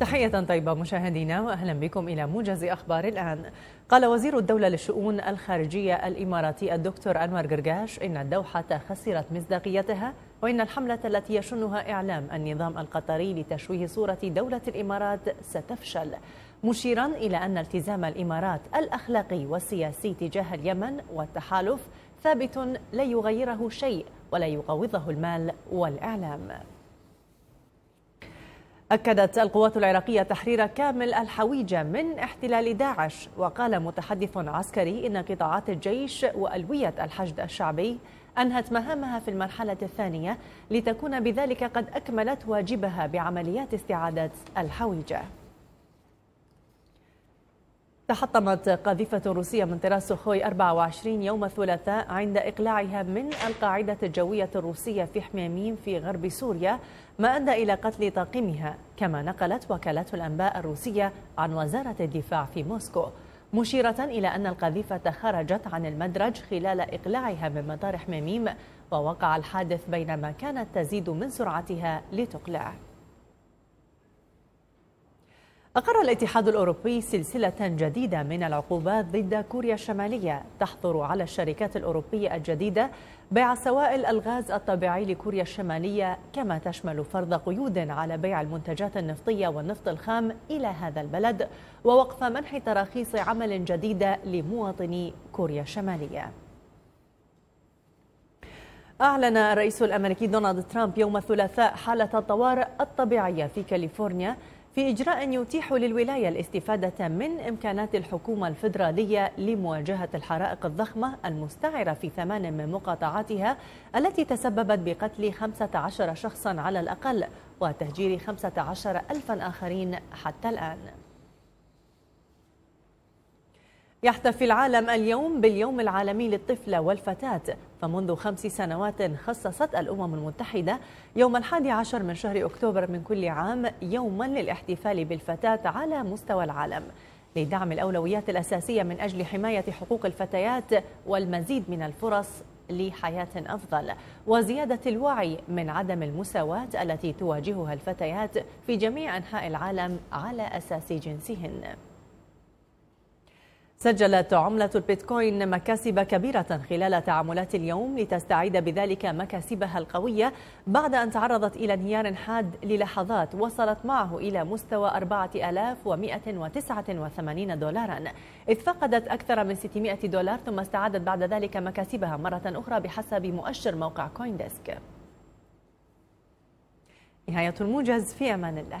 تحية طيبة مشاهدينا وأهلا بكم إلى موجز أخبار الآن قال وزير الدولة للشؤون الخارجية الإماراتي الدكتور أنور قرقاش إن الدوحة خسرت مصداقيتها وإن الحملة التي يشنها إعلام النظام القطري لتشويه صورة دولة الإمارات ستفشل مشيرا إلى أن التزام الإمارات الأخلاقي والسياسي تجاه اليمن والتحالف ثابت لا يغيره شيء ولا يقوضه المال والإعلام أكدت القوات العراقية تحرير كامل الحويجة من احتلال داعش وقال متحدث عسكري إن قطاعات الجيش وألوية الحشد الشعبي أنهت مهامها في المرحلة الثانية لتكون بذلك قد أكملت واجبها بعمليات استعادة الحويجة تحطمت قذيفة روسية من طراز سوخوي 24 يوم الثلاثاء عند إقلاعها من القاعدة الجوية الروسية في حميميم في غرب سوريا ما أدى إلى قتل طاقمها كما نقلت وكالة الأنباء الروسية عن وزارة الدفاع في موسكو مشيرة إلى أن القذيفة خرجت عن المدرج خلال إقلاعها من مطار حميميم ووقع الحادث بينما كانت تزيد من سرعتها لتقلع أقر الاتحاد الأوروبي سلسلة جديدة من العقوبات ضد كوريا الشمالية تحظر على الشركات الأوروبية الجديدة بيع سوائل الغاز الطبيعي لكوريا الشمالية كما تشمل فرض قيود على بيع المنتجات النفطية والنفط الخام إلى هذا البلد ووقف منح تراخيص عمل جديدة لمواطني كوريا الشمالية أعلن الرئيس الأمريكي دونالد ترامب يوم الثلاثاء حالة الطوارئ الطبيعية في كاليفورنيا في إجراء يتيح للولاية الاستفادة من إمكانات الحكومة الفدرالية لمواجهة الحرائق الضخمة المستعرة في ثمان من مقاطعاتها التي تسببت بقتل 15 شخصا على الأقل وتهجير 15 ألفا آخرين حتى الآن يحتفي العالم اليوم باليوم العالمي للطفلة والفتاة فمنذ خمس سنوات خصصت الأمم المتحدة يوم الحادي عشر من شهر أكتوبر من كل عام يوما للاحتفال بالفتاة على مستوى العالم لدعم الأولويات الأساسية من أجل حماية حقوق الفتيات والمزيد من الفرص لحياة أفضل وزيادة الوعي من عدم المساواة التي تواجهها الفتيات في جميع أنحاء العالم على أساس جنسهن سجلت عملة البيتكوين مكاسب كبيرة خلال تعاملات اليوم لتستعيد بذلك مكاسبها القوية بعد أن تعرضت إلى انهيار حاد للحظات وصلت معه إلى مستوى 4189 دولارا إذ فقدت أكثر من 600 دولار ثم استعادت بعد ذلك مكاسبها مرة أخرى بحسب مؤشر موقع ديسك نهاية الموجز في أمان الله